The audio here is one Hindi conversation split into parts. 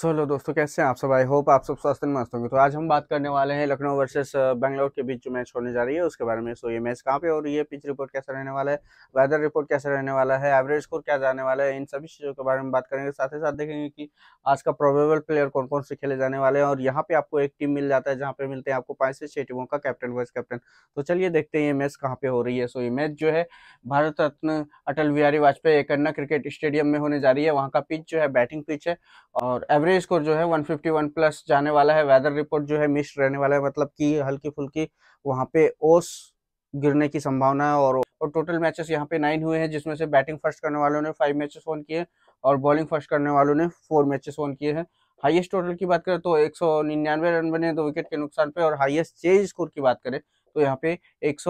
सो हेलो दोस्तों कैसे हैं आप सब आई होप आप सब स्वस्थ मस्त होंगे तो आज हम बात करने वाले हैं लखनऊ वर्सेस बेंगलोर के बीच जो मैच होने जा रही है उसके बारे में सो so, ये मैच कहाँ पे हो रही है पिच रिपोर्ट कैसा रहने वाला है वेदर रिपोर्ट कैसा रहने वाला है एवरेज स्कोर क्या जाने वाला है इन सभी चीज़ों के बारे में बात करेंगे साथ ही साथ देखेंगे कि आज का प्रोबेबल प्लेयर कौन कौन से खेले जाने वाले हैं और यहाँ पे आपको एक टीम मिल जाता है जहाँ पे मिलते हैं आपको पाँच से छह टीमों का कैप्टन वाइस कैप्टन तो चलिए देखते हैं ये मैच कहाँ पे हो रही है सो ये मैच जो है भारत रत्न अटल बिहारी वाजपेयी एक क्रिकेट स्टेडियम में होने जा रही है वहाँ का पिच जो है बैटिंग पिच है और एवरेज एवरेज स्कोर जो है 151 प्लस जाने वाला है वेदर रिपोर्ट जो है मिश्र रहने वाला है मतलब कि हल्की फुल्की वहाँ पे ओस गिरने की संभावना है और और टोटल मैचेस यहाँ पे नाइन हुए हैं जिसमें से बैटिंग फर्स्ट करने वालों ने फाइव मैचेस ऑन किए और बॉलिंग फर्स्ट करने वालों ने फोर मैचेस ऑन किए हैं हाइएस्ट टोटल की बात करें तो एक रन बने दो विकेट के नुकसान पर और हाइएस्ट चेज स्कोर की बात करें तो यहाँ पे एक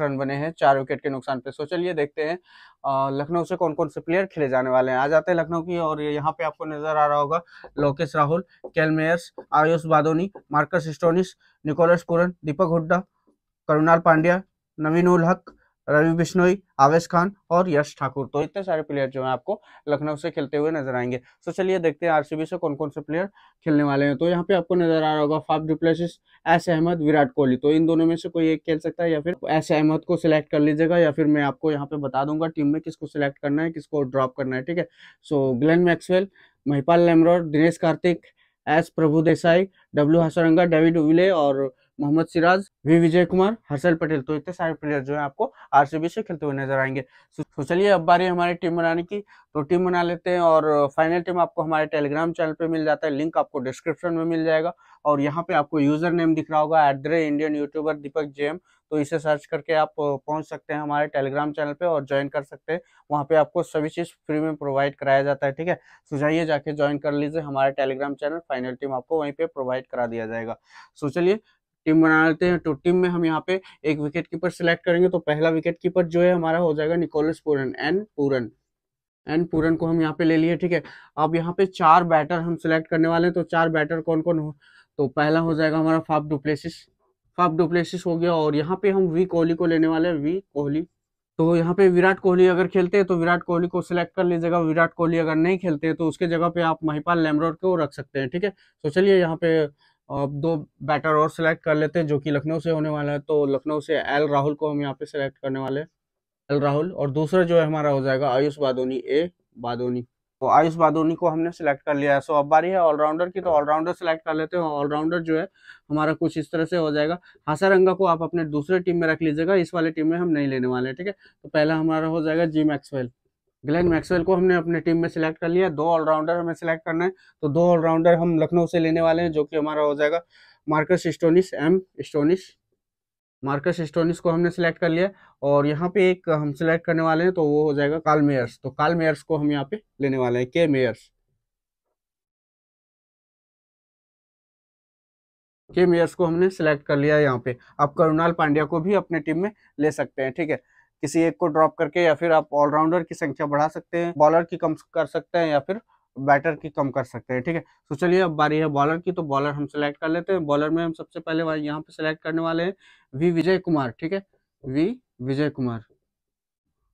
रन बने हैं चार विकेट के नुकसान पे सो चलिए देखते हैं लखनऊ से कौन कौन से प्लेयर खेले जाने वाले हैं आ जाते हैं लखनऊ की और यहाँ पे आपको नजर आ रहा होगा Lokesh Rahul Kyle Mayers Ayush Badoni Marcus Stoinis Nicholas Curran Deepak Hooda Krunal Pandya Naveen ul Haq Ravi Bishnoi आवेश खान और यश ठाकुर तो इतने सारे प्लेयर जो हैं आपको लखनऊ से खेलते हुए नजर आएंगे तो चलिए देखते हैं आरसीबी से कौन कौन से प्लेयर खेलने वाले हैं तो यहाँ पे आपको नजर आ रहा होगा Faf du Plessis S Ahmed Virat Kohli तो इन दोनों में से कोई एक खेल सकता है या फिर एस अहमद को सिलेक्ट कर लीजिएगा या फिर मैं आपको यहाँ पे बता दूंगा टीम में किसको सिलेक्ट करना है किसको ड्रॉप करना है ठीक है so Glenn Maxwell Mahipal Lomror Dinesh Karthik S Prabhu Desai W Hasaranga David Willey और मोहम्मद सिराज वी विजय कुमार हर्षल पटेल तो इतने सारे प्लेयर जो है आपको आरसीबी से खेलते हुए नजर आएंगे तो चलिए अब बारी हमारी टीम बनाने की तो टीम बना लेते हैं और फाइनल टीम आपको हमारे टेलीग्राम चैनल पे मिल जाता है लिंक आपको डिस्क्रिप्शन में मिल जाएगा और यहाँ पे आपको यूजर नेम दिख रहा होगा at the Indian YouTuber Deepak J तो इसे सर्च करके आप पहुंच सकते हैं हमारे टेलीग्राम चैनल पे और ज्वाइन कर सकते हैं वहाँ पे आपको सभी चीज़ फ्री में प्रोवाइड कराया जाता है ठीक है सुझाइए जाके ज्वाइन कर लीजिए हमारे टेलीग्राम चैनल फाइनल टीम आपको वहीं पे प्रोवाइड करा दिया जाएगा सो चलिए टीम बना लेते हैं तो टीम में हम यहाँ पे एक विकेट कीपर सिलेक्ट करेंगे तो पहला विकेट कीपर जो है हमारा हो जाएगा Nicholas Pooran N Pooran N Pooran को हम यहाँ पे ले लिए ठीक है अब यहाँ पे चार बैटर हम सिलेक्ट करने वाले हैं तो चार बैटर कौन कौन हो तो पहला हो जाएगा हमारा फाफ डुप्लेसिस फाफ डुप्लेसिस हो गया और यहाँ पे हम वी कोहली को लेने वाले हैं वी कोहली तो यहाँ पे विराट कोहली अगर खेलते हैं तो विराट कोहली को सिलेक्ट कर लीजिएगा विराट कोहली अगर नहीं खेलते हैं तो उसके जगह पे आप महिपाल लेमरोड को रख सकते हैं ठीक है तो चलिए यहाँ पे अब दो बैटर और सिलेक्ट कर लेते हैं जो कि लखनऊ से होने वाला है तो लखनऊ से एल राहुल को हम यहाँ पे सिलेक्ट करने वाले हैं एल राहुल और दूसरा जो है हमारा हो जाएगा आयुष बादोनी ए बादोनी तो आयुष बादोनी को हमने सिलेक्ट कर लिया है सो अब बारी है ऑलराउंडर की तो ऑलराउंडर सिलेक्ट कर लेते हैं ऑलराउंडर जो है हमारा कुछ इस तरह से हो जाएगा हासारंगा को आप अपने दूसरे टीम में रख लीजिएगा इस वाले टीम में हम नहीं लेने वाले ठीक है तो पहला हमारा हो जाएगा जी मैक्सवेल ग्लेन मैक्सवेल को हमने अपने टीम में सिलेक्ट कर लिया दो ऑलराउंडर हमें सिलेक्ट करना है तो दो ऑलराउंडर हम लखनऊ से लेने वाले हैं जो कि हमारा हो जाएगा Marcus Stoinis M Stoinis Marcus Stoinis को हमने सिलेक्ट कर लिया और यहाँ पे एक हम सिलेक्ट करने वाले हैं तो वो हो जाएगा काल मेयर्स तो काल मेयर्स को हम यहाँ पे लेने वाले हैं के मेयर्स के मेयर्स को हमने सिलेक्ट कर लिया यहाँ पे आप करुणाल पांड्या को भी अपने टीम में ले सकते हैं ठीक है किसी एक को ड्रॉप करके या फिर आप ऑलराउंडर की संख्या बढ़ा सकते हैं बॉलर की कम कर सकते हैं या फिर बैटर की कम कर सकते हैं ठीक है तो चलिए अब बारी है बॉलर की तो बॉलर हम सेलेक्ट कर लेते हैं बॉलर में हम सबसे पहले यहाँ पे सिलेक्ट करने वाले हैं वी विजय कुमार ठीक है वी विजय कुमार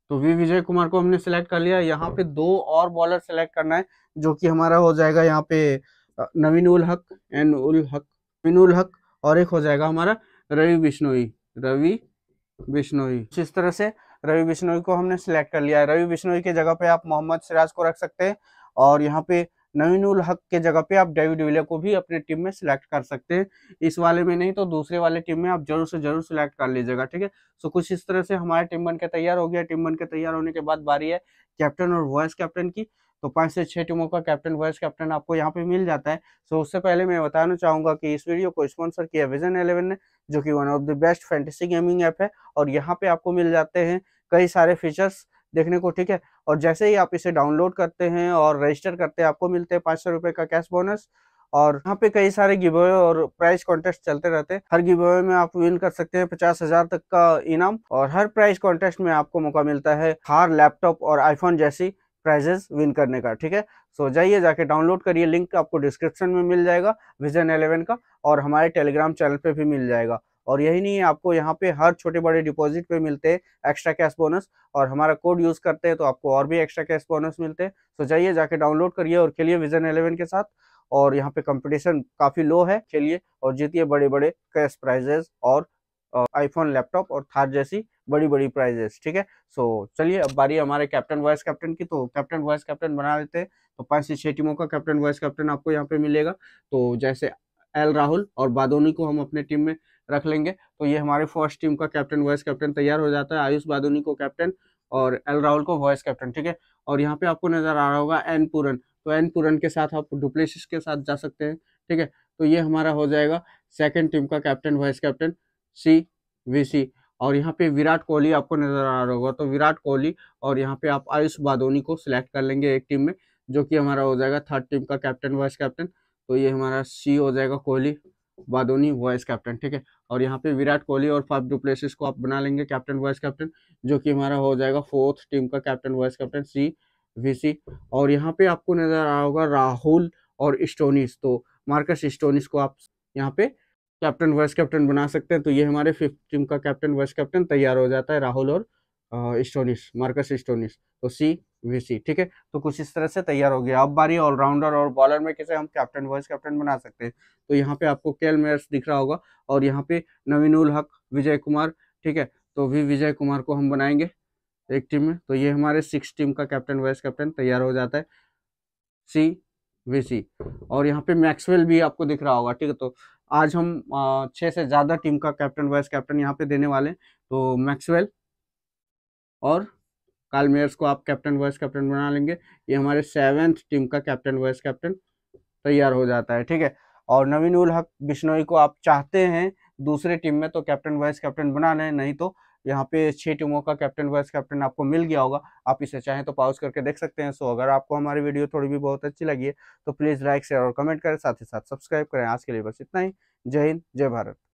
तो वी विजय कुमार को हमने सेलेक्ट कर लिया यहाँ पे दो और बॉलर सेलेक्ट करना है जो कि हमारा हो जाएगा यहाँ पे नवीन उल हक एन उल हक नवीन उल हक और एक हो जाएगा हमारा रवि बिश्नोई रवि बिश्नोई इस तरह से रवि बिश्नोई को हमने सिलेक्ट कर लिया है रवि बिश्नोई के जगह पे आप मोहम्मद सिराज को रख सकते हैं और यहाँ पे नवीनुल हक के जगह पे आप डेविड विलियर को भी अपने टीम में सिलेक्ट कर सकते हैं इस वाले में नहीं तो दूसरे वाले टीम में आप जरूर से जरूर सिलेक्ट कर लीजिएगा ठीक है सो कुछ इस तरह से हमारे टीम बन के तैयार हो गया टीम बन के तैयार होने के बाद बारी है कैप्टन और वाइस कैप्टन की तो पांच से छह टीमों का कैप्टन वाइस कैप्टन आपको यहाँ पे मिल जाता है सो उससे पहले मैं बताना चाहूंगा कि इस वीडियो को स्पॉन्सर किया विजन इलेवन ने जो कि one of the best fantasy gaming app है और यहाँ पे आपको मिल जाते हैं कई सारे फीचर्स देखने को ठीक है और जैसे ही आप इसे डाउनलोड करते हैं और रजिस्टर करते हैं आपको मिलते हैं पाँच सौ रुपये का कैश बोनस और यहाँ पे कई सारे गिवे और प्राइस कॉन्टेस्ट चलते रहते हैं हर गिवे में आप विन कर सकते हैं पचास हजार तक का इनाम और हर प्राइस कॉन्टेस्ट में आपको मौका मिलता है हार लैपटॉप और आईफोन जैसी प्राइजेस विन करने का ठीक है सो जाइए जाके डाउनलोड करिए लिंक आपको डिस्क्रिप्शन में मिल जाएगा विजन एलेवन का और हमारे टेलीग्राम चैनल पर भी मिल जाएगा और यही नहीं है आपको यहाँ पे हर छोटे बड़े डिपॉजिट पे मिलते हैं एक्स्ट्रा कैश बोनस और हमारा कोड यूज़ करते हैं तो आपको और भी एक्स्ट्रा कैश बोनस मिलते हैं तो जाइए जाके डाउनलोड करिए और खेलिए विजन एलेवन के साथ और यहाँ पे कंपटीशन काफ़ी लो है खेलिए और जीतिए बड़े बड़े कैश प्राइजेस और आईफोन लैपटॉप और थार जैसी बड़ी बड़ी प्राइजेस ठीक है सो चलिए अब बारी हमारे कैप्टन वाइस कैप्टन की तो कैप्टन वाइस कैप्टन बना लेते हैं तो पांच से छह टीमों का कैप्टन वाइस कैप्टन आपको यहाँ पे मिलेगा तो जैसे एल राहुल और बादोनी को हम अपने टीम में रख लेंगे तो ये हमारे फर्स्ट टीम का कैप्टन वाइस कैप्टन तैयार हो जाता है आयुष बादुनी को कैप्टन और एल राहुल को वाइस कैप्टन ठीक है और यहाँ पे आपको नजर आ रहा होगा एन पूरन तो एन पूरन के साथ आप डुप्लेसिस के साथ जा सकते हैं ठीक है तो ये हमारा हो जाएगा सेकेंड टीम का captain vice captain C V C और यहाँ पे विराट कोहली आपको नजर आ रहा होगा तो विराट कोहली और यहाँ पे आप आयुष बादोनी को सिलेक्ट कर लेंगे एक टीम में जो कि हमारा हो जाएगा थर्ड टीम का कैप्टन वाइस कैप्टन तो ये हमारा सी हो जाएगा कोहली वादोनी वाइस कैप्टन ठीक है और यहाँ पे विराट कोहली और फाफ डुप्लेसिस को आप बना लेंगे कैप्टन वाइस कैप्टन जो कि हमारा हो जाएगा फोर्थ टीम का captain vice captain C VC और यहाँ पे आपको नजर आ होगा राहुल और स्टोनिस तो मार्कस स्टोनिस को आप यहाँ पे कैप्टन वाइस कैप्टन बना सकते हैं तो ये हमारे फिफ्थ टीम का कैप्टन वाइस कैप्टन तैयार हो जाता है राहुल और स्टोनिस मार्कस स्टोनिस तो सी वीसी ठीक है तो कुछ इस तरह से तैयार हो गया अब बारी ऑलराउंडर और बॉलर में कैसे हम कैप्टन वाइस कैप्टन बना सकते हैं तो यहाँ पे आपको केल मेयर्स दिख रहा होगा और यहाँ पे नवीन उल हक विजय कुमार ठीक है तो भी विजय कुमार को हम बनाएंगे एक टीम में तो ये हमारे सिक्स टीम का कैप्टन वाइस कैप्टन तैयार हो जाता है सी वी और यहाँ पे मैक्सवेल भी आपको दिख रहा होगा ठीक है तो आज हम छः से ज़्यादा टीम का कैप्टन वाइस कैप्टन यहाँ पे देने वाले हैं तो मैक्सवेल और कार्ल मेयर्स को आप कैप्टन वाइस कैप्टन बना लेंगे ये हमारे सेवेंथ टीम का कैप्टन वाइस कैप्टन तैयार हो जाता है ठीक है और नवीन उल हक बिश्नोई को आप चाहते हैं दूसरे टीम में तो कैप्टन वाइस कैप्टन बना लें नहीं तो यहाँ पे छह टीमों का कैप्टन वाइस कैप्टन आपको मिल गया होगा आप इसे चाहें तो पाउज करके देख सकते हैं सो अगर आपको हमारी वीडियो थोड़ी भी बहुत अच्छी लगी है तो प्लीज़ लाइक शेयर और कमेंट करें साथ ही साथ सब्सक्राइब करें आज के लिए बस इतना ही जय हिंद जय भारत